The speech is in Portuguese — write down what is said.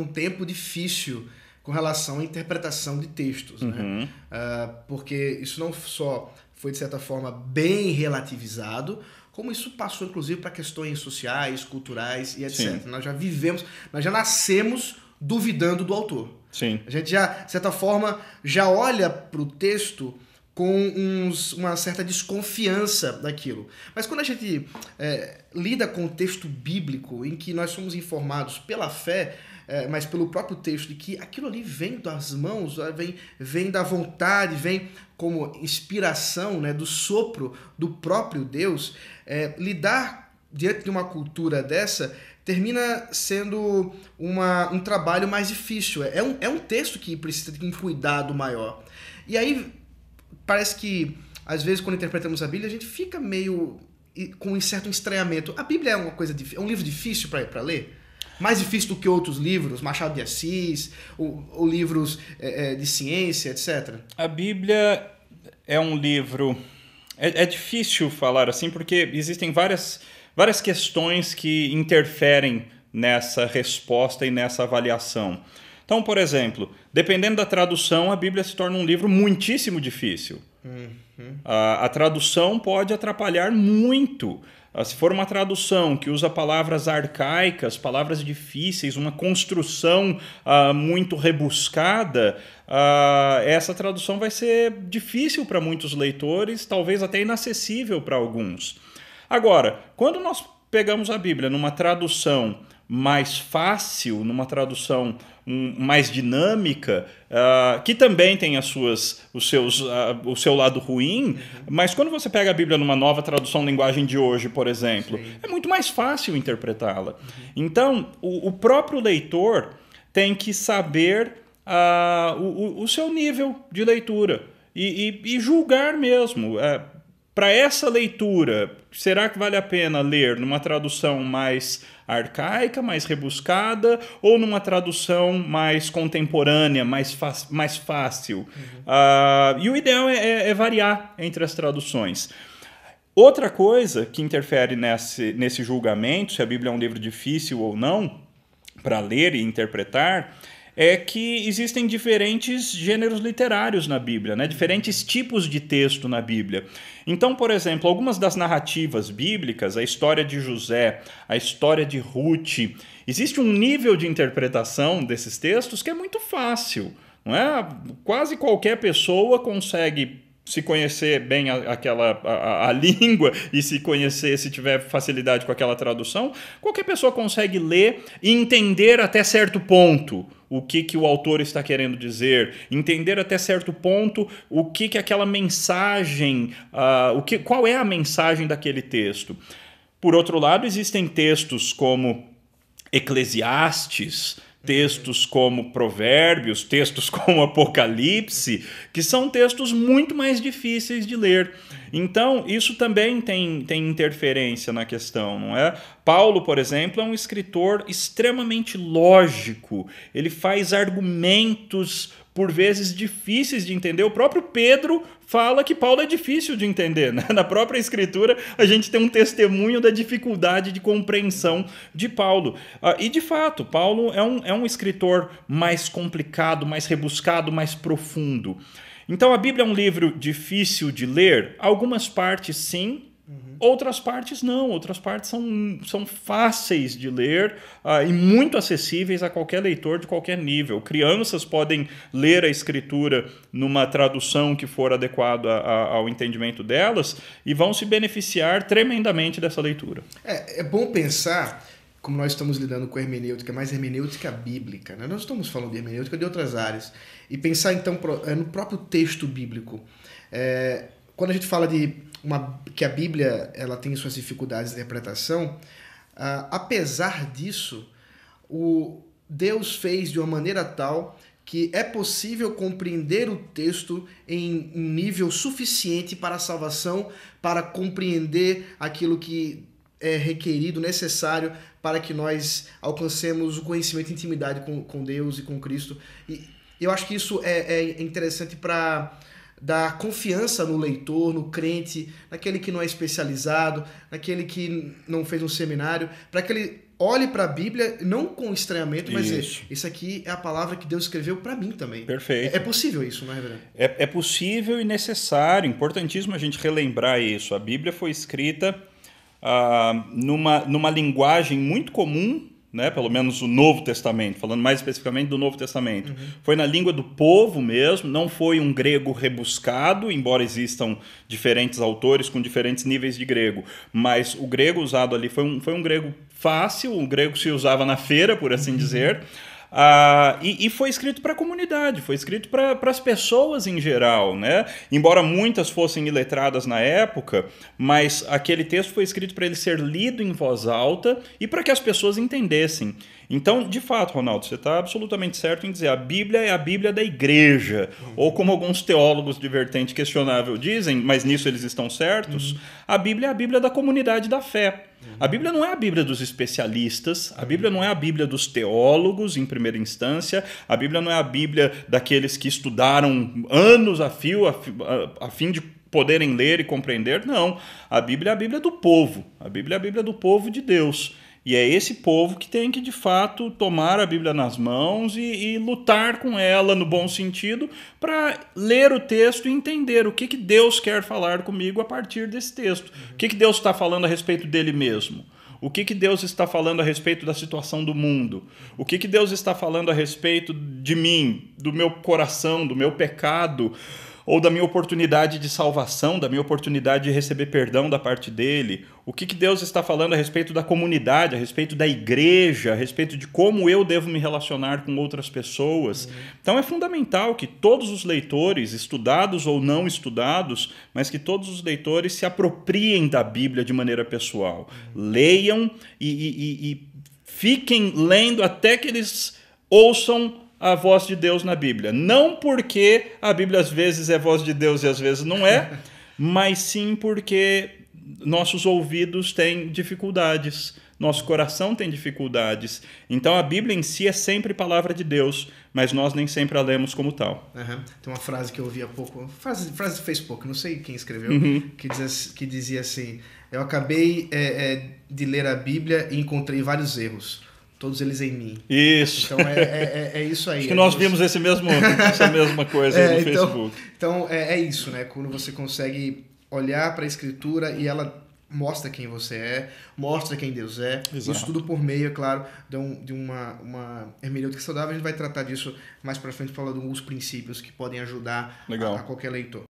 um tempo difícil com relação à interpretação de textos, né? uhum. né? Uh, porque isso não só foi, de certa forma, bem relativizado, como isso passou, inclusive, para questões sociais, culturais e etc. Sim. Nós já vivemos, nós já nascemos duvidando do autor. Sim. A gente já, de certa forma, já olha para o texto com uns, uma certa desconfiança daquilo. Mas quando a gente é, lida com o texto bíblico, em que nós somos informados pela fé, é, mas pelo próprio texto, de que aquilo ali vem das mãos, vem, vem da vontade, vem como inspiração né, do sopro do próprio Deus, é, lidar diante de uma cultura dessa termina sendo uma, um trabalho mais difícil. É, é um, é um texto que precisa de um cuidado maior. E aí parece que, às vezes, quando interpretamos a Bíblia, a gente fica meio com um certo estranhamento. A Bíblia é uma coisa é um livro difícil para ler? mais difícil do que outros livros, Machado de Assis, ou, ou livros é, é, de ciência, etc? A Bíblia é um livro. É, é difícil falar assim, porque existem várias, várias questões que interferem nessa resposta e nessa avaliação. Então, por exemplo, dependendo da tradução, a Bíblia se torna um livro muitíssimo difícil. Uhum. A, a, tradução pode atrapalhar muito. Ah, se for uma tradução que usa palavras arcaicas, palavras difíceis, uma construção uh, muito rebuscada, uh, essa tradução vai ser difícil para muitos leitores, talvez até inacessível para alguns. Agora, quando nós pegamos a Bíblia numa tradução mais fácil, numa tradução hum, mais dinâmica, uh, que também tem as suas, os seus, uh, o seu lado ruim, uhum. mas quando você pega a Bíblia numa nova tradução linguagem de hoje, por exemplo, Sim. é muito mais fácil interpretá-la. Uhum. Então, o, o, próprio leitor tem que saber uh, o, o, seu nível de leitura. E, e, e julgar mesmo. É, para essa leitura, será que vale a pena ler numa tradução mais arcaica, mais rebuscada, ou numa tradução mais contemporânea, mais, mais fácil? Uhum. Uh, e o ideal é, é, é variar entre as traduções. Outra coisa que interfere nesse, nesse julgamento, se a Bíblia é um livro difícil ou não, para ler e interpretar, é que existem diferentes gêneros literários na Bíblia, né? diferentes tipos de texto na Bíblia. Então, por exemplo, algumas das narrativas bíblicas, a história de José, a história de Ruth, existe um nível de interpretação desses textos que é muito fácil. Não é? Quase qualquer pessoa consegue se conhecer bem a, aquela a, a, língua e se conhecer, se tiver facilidade com aquela tradução, qualquer pessoa consegue ler e entender até certo ponto o que, que o autor está querendo dizer, entender até certo ponto o que, que aquela mensagem, uh, o que, qual é a mensagem daquele texto. Por outro lado, existem textos como Eclesiastes, textos como Provérbios, textos como Apocalipse, que são textos muito mais difíceis de ler. Então, isso também tem, tem interferência na questão, não é? Paulo, por exemplo, é um escritor extremamente lógico, ele faz argumentos por vezes difíceis de entender. O próprio Pedro fala que Paulo é difícil de entender. Né? Na própria Escritura, a gente tem um testemunho da dificuldade de compreensão de Paulo. Ah, e, de fato, Paulo é um, é um escritor mais complicado, mais rebuscado, mais profundo. Então, a Bíblia é um livro difícil de ler? Algumas partes sim, Outras partes não, outras partes são, são fáceis de ler uh, e muito acessíveis a qualquer leitor de qualquer nível. Crianças podem ler a escritura numa tradução que for adequada ao entendimento delas e vão se beneficiar tremendamente dessa leitura. É, é bom pensar como nós estamos lidando com hermenêutica, mais hermenêutica bíblica, né? nós estamos falando de hermenêutica de outras áreas, e pensar então é, no próprio texto bíblico. É, quando a gente fala de uma, que a Bíblia ela tem suas dificuldades de interpretação, uh, apesar disso, o Deus fez de uma maneira tal que é possível compreender o texto em um nível suficiente para a salvação, para compreender aquilo que é requerido, necessário para que nós alcancemos o conhecimento e intimidade com, com Deus e com Cristo. E eu acho que isso é, é interessante para da confiança no leitor, no crente, naquele que não é especializado, naquele que não fez um seminário, para que ele olhe para a Bíblia não com estranhamento, mas isso. isso aqui é a palavra que Deus escreveu para mim também. Perfeito. É, é, possível isso, não é, Reverendo? É, é possível e necessário. Importantíssimo a gente relembrar isso. A Bíblia foi escrita ah, numa, numa linguagem muito comum né, pelo menos o Novo Testamento, falando mais especificamente do Novo Testamento. Uhum. Foi na língua do povo mesmo, não foi um grego rebuscado, embora existam diferentes autores com diferentes níveis de grego, mas o grego usado ali foi um, foi um grego fácil, um grego que se usava na feira, por assim uhum. dizer. Ah, e, e, foi escrito para a comunidade, foi escrito para as pessoas em geral, né? Embora muitas fossem iletradas na época, mas aquele texto foi escrito para ele ser lido em voz alta e para que as pessoas entendessem. Então, de fato, Ronaldo, você está absolutamente certo em dizer a Bíblia é a Bíblia da igreja. Uhum. Ou como alguns teólogos de vertente questionável dizem, mas nisso eles estão certos, uhum. a Bíblia é a Bíblia da comunidade da fé. A Bíblia não é a Bíblia dos especialistas, a Bíblia não é a Bíblia dos teólogos em primeira instância, a Bíblia não é a Bíblia daqueles que estudaram anos a fio a, a, a fim de poderem ler e compreender, não. A Bíblia é a Bíblia do povo, a Bíblia é a Bíblia do povo de Deus. E é esse povo que tem que, de fato, tomar a Bíblia nas mãos e, e lutar com ela, no bom sentido, para ler o texto e entender o que, que Deus quer falar comigo a partir desse texto. O que, que Deus está falando a respeito dele mesmo. O que, que Deus está falando a respeito da situação do mundo? O que, que Deus está falando a respeito de mim, do meu coração, do meu pecado? ou da minha oportunidade de salvação, da minha oportunidade de receber perdão da parte dele? O que, que Deus está falando a respeito da comunidade, a respeito da igreja, a respeito de como eu devo me relacionar com outras pessoas? Uhum. Então é fundamental que todos os leitores, estudados ou não estudados, mas que todos os leitores se apropriem da Bíblia de maneira pessoal. Uhum. Leiam e, e, e, e fiquem lendo até que eles ouçam a voz de Deus na Bíblia. Não porque a Bíblia às vezes é voz de Deus e às vezes não é, mas sim porque nossos ouvidos têm dificuldades, nosso coração tem dificuldades. Então a Bíblia em si é sempre palavra de Deus, mas nós nem sempre a lemos como tal. Uhum. Tem uma frase que eu ouvi há pouco, frase, frase do Facebook, não sei quem escreveu, uhum. que, diz, que dizia assim: Eu acabei é, é, de ler a Bíblia e encontrei vários erros todos eles em mim. Isso. Então é, é, é, é isso aí. Acho que é nós você... vimos esse mesmo, essa mesma coisa é, no então, Facebook. Então é, é isso, né? Quando você consegue olhar para a escritura e ela mostra quem você é, mostra quem Deus é. Exato. Isso tudo por meio, é claro, de, um, de uma, uma hermenêutica saudável. A gente vai tratar disso mais para frente, falando alguns princípios que podem ajudar a, a, qualquer leitor.